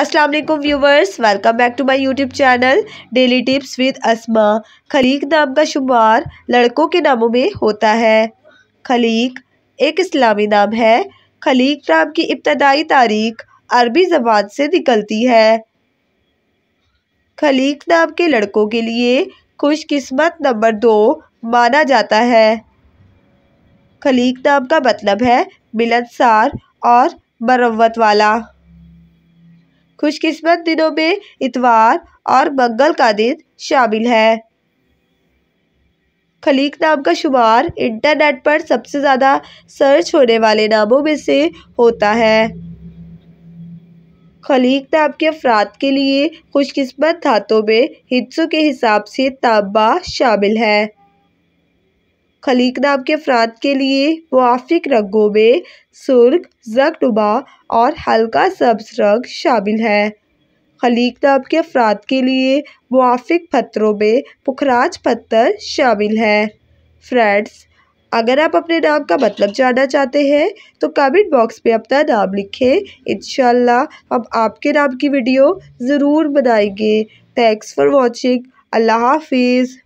अस्सलाम वालेकुम viewers welcome back to my YouTube channel daily tips with Asma Khaleeq नाम का शुमार लड़कों के नामों में होता है खलीक एक इस्लामी नाम है खलीक नाम की इब्तदाई तारीख अरबी ज़बान से निकलती है खलीक नाम के लड़कों के लिए खुशकिस्मत नंबर दो माना जाता है खलीक नाम का मतलब है मिलनसार और मरवत वाला खुशकिस्मत दिनों में इतवार और मंगल का दिन शामिल है खलीक नाम का शुमार इंटरनेट पर सबसे ज़्यादा सर्च होने वाले नामों में से होता है खलीक नाम के अफराद के लिए खुशकिस्मत धातों में हिस्सों के हिसाब से तांबा शामिल है खलीक नाम के अफराद के लिए मुआफ़ रंगों में सुर्ख डुबा और हल्का सब्ज रंग शामिल है खलीक नाम के अफराद के लिए मुआफ़ पत्थरों में पुखराज पत्थर शामिल है फ्रेंड्स अगर आप अपने नाम का मतलब जानना चाहते हैं तो कमेंट बॉक्स में अपना नाम लिखें इन हम आपके नाम की वीडियो ज़रूर बनाएंगे थैंक्स फॉर वॉचिंग अल्लाह हाफिज़